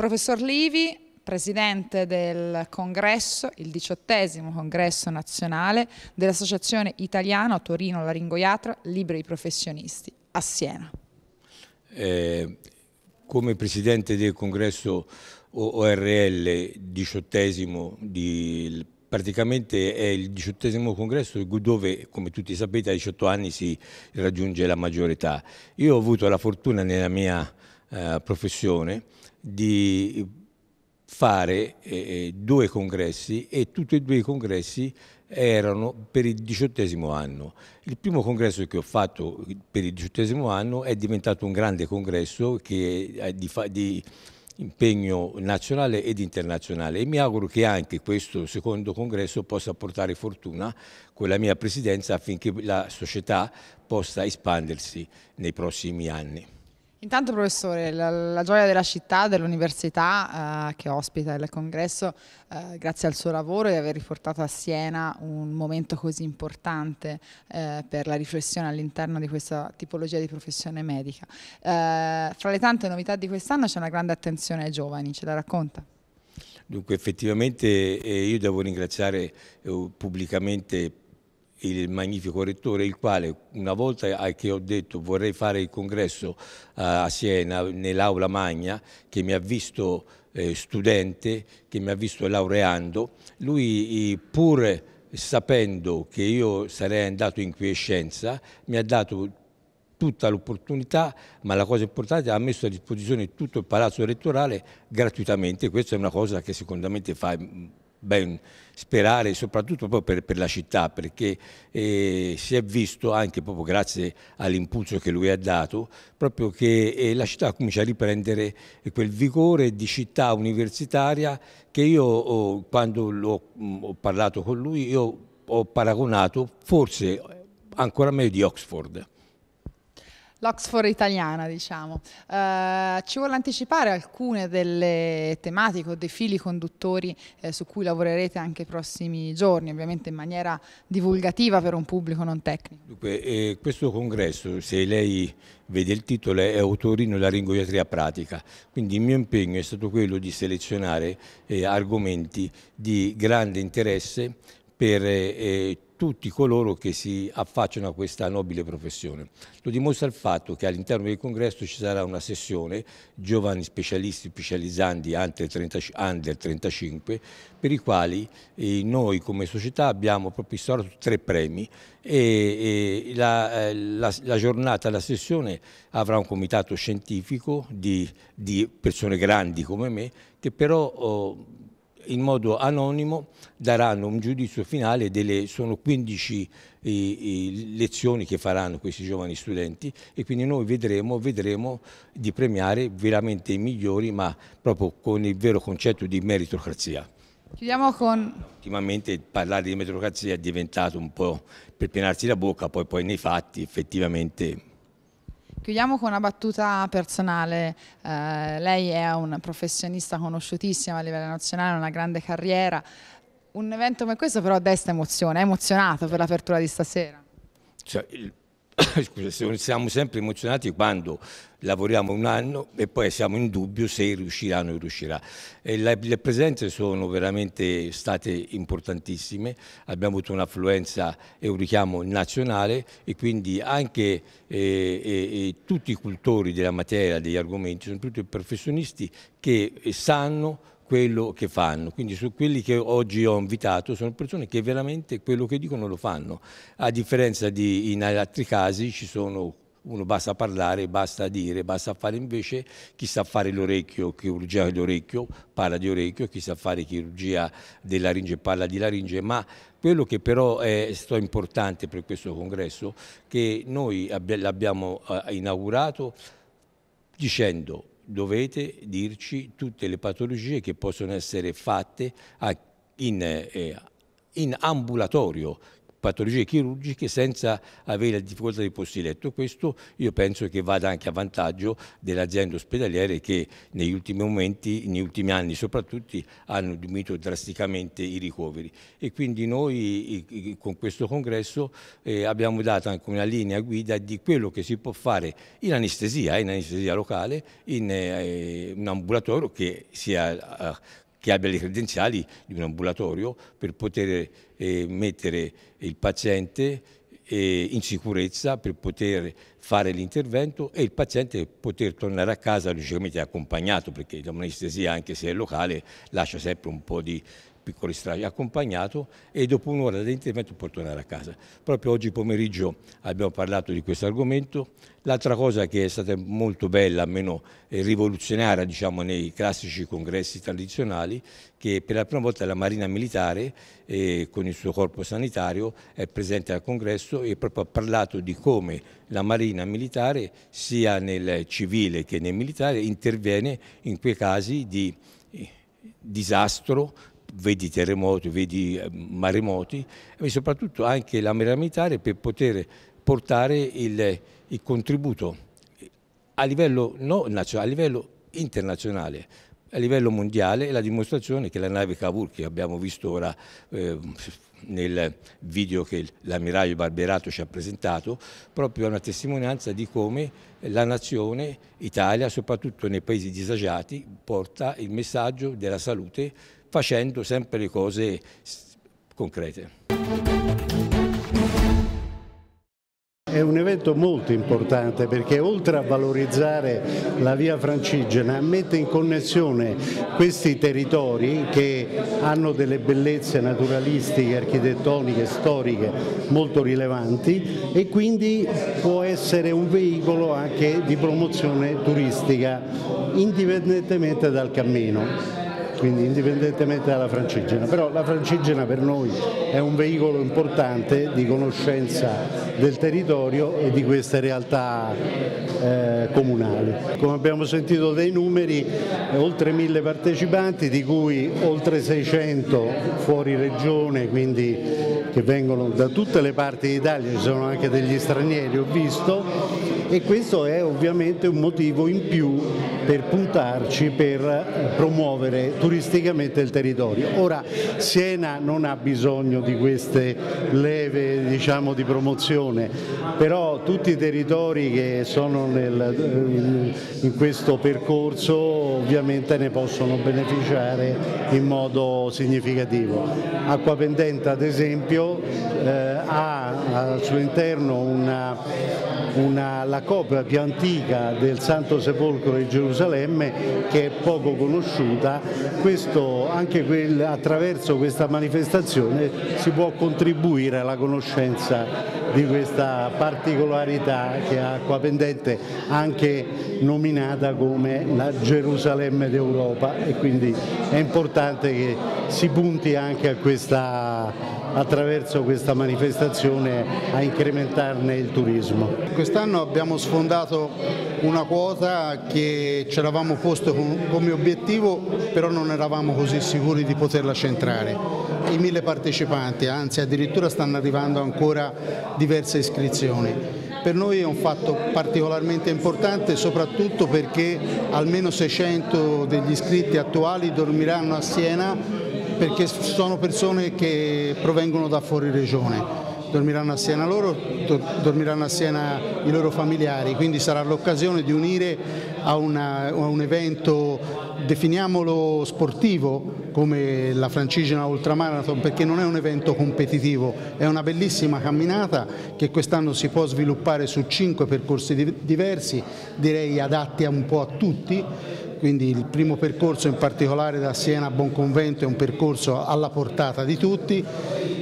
Professor Livi, presidente del congresso, il diciottesimo congresso nazionale dell'Associazione Italiana Torino Laringoiatra Libri Professionisti a Siena. Eh, come presidente del congresso ORL diciottesimo di praticamente è il diciottesimo congresso dove, come tutti sapete, a 18 anni si raggiunge la maggiore età. Io ho avuto la fortuna nella mia eh, professione di fare eh, eh, due congressi e tutti e due i congressi erano per il diciottesimo anno. Il primo congresso che ho fatto per il diciottesimo anno è diventato un grande congresso che è di, di impegno nazionale ed internazionale e mi auguro che anche questo secondo congresso possa portare fortuna con la mia presidenza affinché la società possa espandersi nei prossimi anni. Intanto professore, la, la, gioia della città, dell'università eh, che ospita il congresso, eh, grazie al suo lavoro e aver riportato a Siena un momento così importante eh, per la riflessione all'interno di questa tipologia di professione medica. Eh, fra le tante novità di quest'anno c'è una grande attenzione ai giovani, ce la racconta? Dunque effettivamente eh, io devo ringraziare eh, pubblicamente il magnifico rettore, il quale una volta che ho detto vorrei fare il congresso eh, a Siena, nell'aula magna, che mi ha visto eh, studente, che mi ha visto laureando, lui pur sapendo che io sarei andato in quiescenza, mi ha dato tutta l'opportunità, ma la cosa importante è che ha messo a disposizione tutto il palazzo elettorale gratuitamente, questa è una cosa che secondo me fa ben sperare, soprattutto poi per, per la città, perché eh, si è visto anche proprio grazie all'impulso che lui ha dato, proprio che eh, la città comincia a riprendere quel vigore di città universitaria che io oh, quando ho, mh, mm, ho parlato con lui io ho paragonato forse ancora meglio di Oxford l'Oxford italiana, diciamo. Eh, ci vuole anticipare alcune delle tematiche o dei fili conduttori eh, su cui lavorerete anche i prossimi giorni, ovviamente in maniera divulgativa per un pubblico non tecnico. Dunque, eh, questo congresso, se lei vede il titolo, è Autorino e la ringoiatria pratica, quindi il mio impegno è stato quello di selezionare eh, argomenti di grande interesse per tutti. Eh, tutti coloro che si affacciano a questa nobile professione. Lo dimostra il fatto che all'interno del congresso ci sarà una sessione giovani specialisti specializzanti under 35 per i quali eh, noi come società abbiamo proprio instaurato tre premi e, la, eh, la, la giornata, la sessione avrà un comitato scientifico di, di persone grandi come me che però oh, in modo anonimo daranno un giudizio finale, delle, sono 15 eh, lezioni che faranno questi giovani studenti e quindi noi vedremo, vedremo di premiare veramente i migliori ma proprio con il vero concetto di meritocrazia. Chiudiamo con... Ultimamente parlare di meritocrazia è diventato un po' per pienarsi la bocca, poi, poi nei fatti effettivamente Chiudiamo con una battuta personale. Uh, lei è una professionista conosciutissima a livello nazionale, una grande carriera. Un evento come questo però desta emozione, è emozionato per l'apertura di stasera? Cioè, il Scusate, siamo sempre emozionati quando lavoriamo un anno e poi siamo in dubbio se riuscirà o non riuscirà. Le, le, presenze sono veramente state importantissime, abbiamo avuto un'affluenza e un richiamo nazionale e quindi anche eh, eh, tutti i cultori della materia, degli argomenti, sono tutti professionisti che eh, sanno quello che fanno. Quindi su quelli che oggi ho invitato sono persone che veramente quello che dicono lo fanno, a differenza di in altri casi ci sono uno basta parlare, basta dire, basta fare invece chi sa fare l'orecchio, chirurgia dell'orecchio, parla di orecchio, chi sa fare chirurgia della laringe, parla di laringe, ma quello che però è sto importante per questo congresso è che noi l'abbiamo eh, inaugurato dicendo dovete dirci tutte le patologie che possono essere fatte a, in, eh, in ambulatorio, patologie chirurgiche senza avere difficoltà di posti letto. Questo io penso che vada anche a vantaggio delle aziende ospedaliere che negli ultimi momenti, negli ultimi anni soprattutto, hanno diminuito drasticamente i ricoveri. E quindi noi con questo congresso eh, abbiamo dato anche una linea guida di quello che si può fare in anestesia, in anestesia locale, in eh, un ambulatorio che sia eh, che abbia le credenziali di un ambulatorio per poter eh, mettere il paziente eh, in sicurezza, per poter fare l'intervento e il paziente poter tornare a casa logicamente accompagnato perché l'anestesia anche se è locale lascia sempre un po' di piccoli stragi, accompagnato e dopo un'ora dell'intervento può tornare a casa. Proprio oggi pomeriggio abbiamo parlato di questo argomento. L'altra cosa che è stata molto bella, almeno eh, rivoluzionaria diciamo, nei classici congressi tradizionali, che per la prima volta la Marina Militare eh, con il suo corpo sanitario è presente al congresso e proprio ha parlato di come la Marina Militare sia nel civile che nel militare interviene in quei casi di eh, disastro vedi terremoti, vedi ehm, maremoti, e soprattutto anche la militare per poter portare il, il contributo a livello, no, cioè a livello internazionale, a livello mondiale è la dimostrazione che la nave Cavour che abbiamo visto ora eh, nel video che l'ammiraglio Barberato ci ha presentato proprio è una testimonianza di come la nazione Italia soprattutto nei paesi disagiati porta il messaggio della salute facendo sempre le cose concrete. È un evento molto importante perché oltre a valorizzare la via francigena mette in connessione questi territori che hanno delle bellezze naturalistiche, architettoniche, storiche molto rilevanti e quindi può essere un veicolo anche di promozione turistica indipendentemente dal cammino quindi indipendentemente dalla francigena, però la francigena per noi è un veicolo importante di conoscenza del territorio e di queste realtà eh, comunali. Come abbiamo sentito dai numeri, eh, oltre mille partecipanti, di cui oltre 600 fuori regione, quindi che vengono da tutte le parti d'Italia, ci sono anche degli stranieri, ho visto, e questo è ovviamente un motivo in più per puntarci per promuovere turisticamente il territorio. Ora Siena non ha bisogno di queste leve diciamo, di promozione, però tutti i territori che sono nel, in questo percorso ovviamente ne possono beneficiare in modo significativo. Acqua Pendente ad esempio eh, ha al suo interno una una, la copia più antica del Santo Sepolcro di Gerusalemme che è poco conosciuta, Questo, anche quel, attraverso questa manifestazione si può contribuire alla conoscenza di questa particolarità che è Acqua Pendente anche nominata come la Gerusalemme d'Europa e quindi è importante che si punti anche a questa attraverso questa manifestazione a incrementarne il turismo. Quest'anno abbiamo sfondato una quota che ci eravamo posto come obiettivo però non eravamo così sicuri di poterla centrare. I mille partecipanti, anzi addirittura stanno arrivando ancora diverse iscrizioni. Per noi è un fatto particolarmente importante soprattutto perché almeno 600 degli iscritti attuali dormiranno a Siena perché sono persone che provengono da fuori regione. Dormiranno a Siena loro, dormiranno a Siena i loro familiari, quindi sarà l'occasione di unire a, una, a un evento, definiamolo sportivo, come la Francigena Ultramarathon perché non è un evento competitivo, è una bellissima camminata che quest'anno si può sviluppare su cinque percorsi diversi, direi adatti un po' a tutti quindi il primo percorso in particolare da Siena a Bonconvento è un percorso alla portata di tutti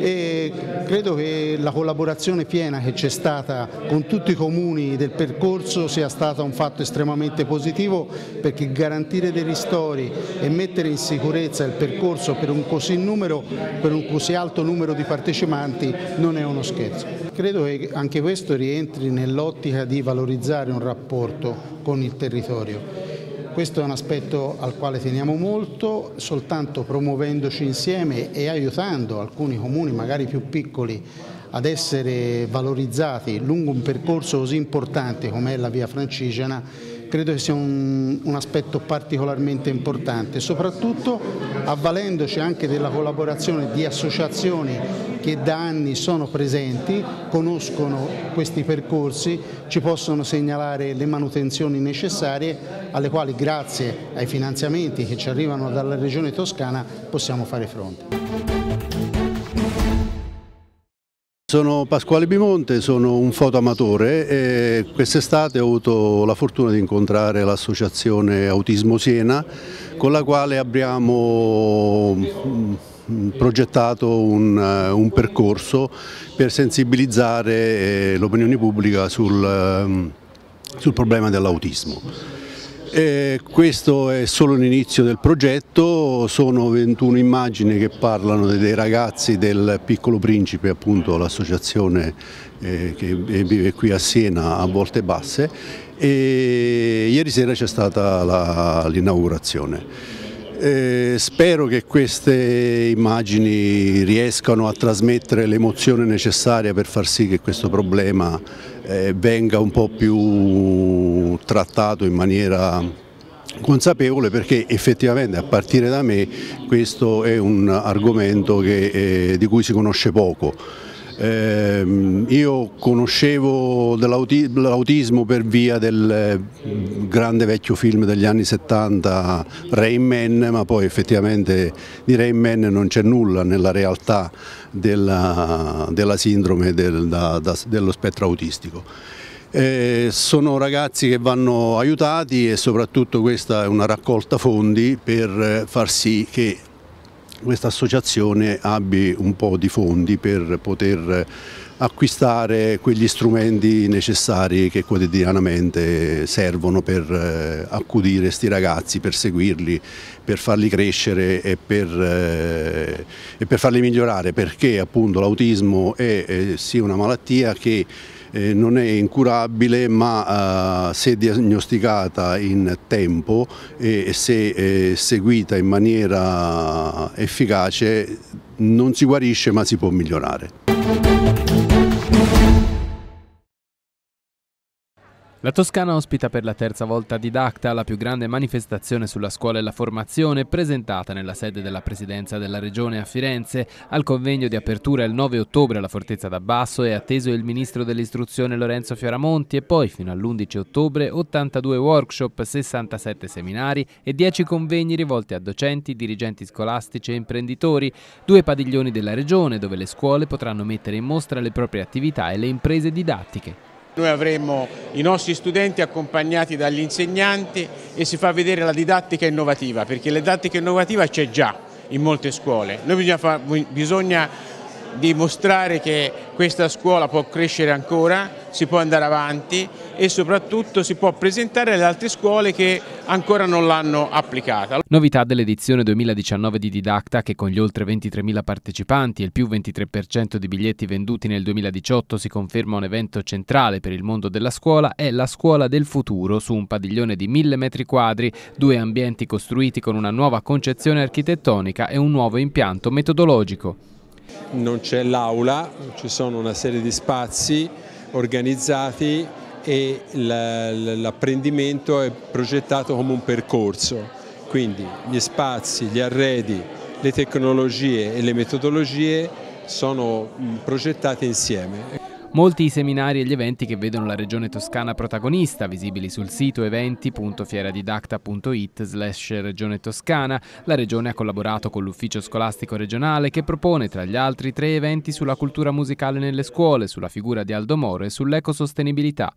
e credo che la collaborazione piena che c'è stata con tutti i comuni del percorso sia stata un fatto estremamente positivo perché garantire dei ristori e mettere in sicurezza il percorso per un così, numero, per un così alto numero di partecipanti non è uno scherzo. Credo che anche questo rientri nell'ottica di valorizzare un rapporto con il territorio questo è un aspetto al quale teniamo molto, soltanto promuovendoci insieme e aiutando alcuni comuni magari più piccoli ad essere valorizzati lungo un percorso così importante come è la via francigena credo che sia un, un, aspetto particolarmente importante, soprattutto avvalendoci anche della collaborazione di associazioni che da anni sono presenti, conoscono questi percorsi, ci possono segnalare le manutenzioni necessarie alle quali grazie ai finanziamenti che ci arrivano dalla Regione Toscana possiamo fare fronte. Sono Pasquale Bimonte, sono un fotoamatore e quest'estate ho avuto la fortuna di incontrare l'associazione Autismo Siena con la quale abbiamo mm, progettato un, eh, un percorso per sensibilizzare eh, l'opinione pubblica sul, ehm, sul problema dell'autismo. E eh, questo è solo l'inizio del progetto, sono 21 immagini che parlano dei ragazzi del Piccolo Principe, appunto l'associazione eh, che vive qui a Siena a Volte Basse e ieri sera c'è stata l'inaugurazione. Eh, spero che queste immagini riescano a trasmettere l'emozione necessaria per far sì che questo problema eh, venga un po' più trattato in maniera consapevole perché effettivamente a partire da me questo è un argomento che, eh, di cui si conosce poco. Eh, io conoscevo l'autismo per via del eh, grande vecchio film degli anni 70, Rain Man, ma poi effettivamente di Rain Man non c'è nulla nella realtà della, della sindrome del, da, da, dello spettro autistico. Eh, sono ragazzi che vanno aiutati e soprattutto questa è una raccolta fondi per eh, far sì che questa associazione abbia un po' di fondi per poter acquistare quegli strumenti necessari che quotidianamente servono per eh, accudire questi ragazzi, per seguirli, per farli crescere e per, eh, e per farli migliorare perché appunto l'autismo è, è eh, sia una malattia che eh, non è incurabile ma eh, se diagnosticata in tempo e se eh, seguita in maniera efficace non si guarisce ma si può migliorare. La Toscana ospita per la terza volta Didacta, la più grande manifestazione sulla scuola e la formazione presentata nella sede della Presidenza della Regione a Firenze. Al convegno di apertura il 9 ottobre alla Fortezza d'Abbasso è atteso il Ministro dell'Istruzione Lorenzo Fioramonti e poi fino all'11 ottobre 82 workshop, 67 seminari e 10 convegni rivolti a docenti, dirigenti scolastici e imprenditori, due padiglioni della Regione dove le scuole potranno mettere in mostra le proprie attività e le imprese didattiche. Noi avremo i nostri studenti accompagnati dagli insegnanti e si fa vedere la didattica innovativa, perché la didattica innovativa c'è già in molte scuole. Noi bisogna, fa, bisogna dimostrare che questa scuola può crescere ancora si può andare avanti e soprattutto si può presentare alle altre scuole che ancora non l'hanno applicata. Novità dell'edizione 2019 di Didacta che con gli oltre 23.000 partecipanti e il più 23% di biglietti venduti nel 2018 si conferma un evento centrale per il mondo della scuola è la scuola del futuro su un padiglione di 1000 metri quadri, due ambienti costruiti con una nuova concezione architettonica e un nuovo impianto metodologico. Non c'è l'aula, ci sono una serie di spazi organizzati e l'apprendimento è progettato come un percorso, quindi gli spazi, gli arredi, le tecnologie e le metodologie sono mm, progettate insieme. Molti i seminari e gli eventi che vedono la regione toscana protagonista, visibili sul sito eventi.fieradidacta.it slash regione toscana. La regione ha collaborato con l'ufficio scolastico regionale che propone tra gli altri tre eventi sulla cultura musicale nelle scuole, sulla figura di Aldo Moro e sull'ecosostenibilità.